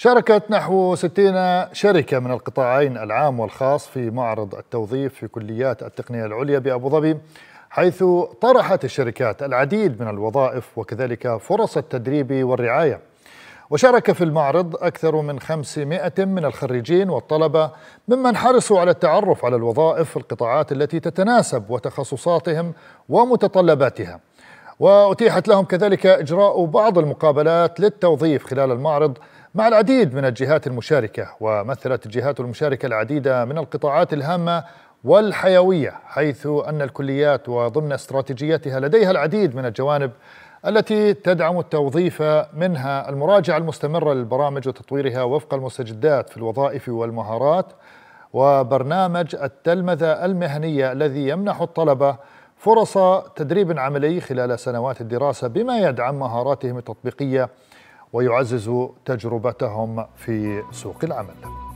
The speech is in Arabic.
شاركت نحو 60 شركة من القطاعين العام والخاص في معرض التوظيف في كليات التقنية العليا بأبو ظبي حيث طرحت الشركات العديد من الوظائف وكذلك فرص التدريب والرعاية وشارك في المعرض أكثر من 500 من الخريجين والطلبة ممن حرصوا على التعرف على الوظائف في القطاعات التي تتناسب وتخصصاتهم ومتطلباتها وأتيحت لهم كذلك إجراء بعض المقابلات للتوظيف خلال المعرض مع العديد من الجهات المشاركة ومثلت الجهات المشاركة العديد من القطاعات الهامة والحيوية حيث أن الكليات وضمن استراتيجيتها لديها العديد من الجوانب التي تدعم التوظيف منها المراجعة المستمرة للبرامج وتطويرها وفق المستجدات في الوظائف والمهارات وبرنامج التلمذة المهنية الذي يمنح الطلبة فرص تدريب عملي خلال سنوات الدراسة بما يدعم مهاراتهم التطبيقية ويعزز تجربتهم في سوق العمل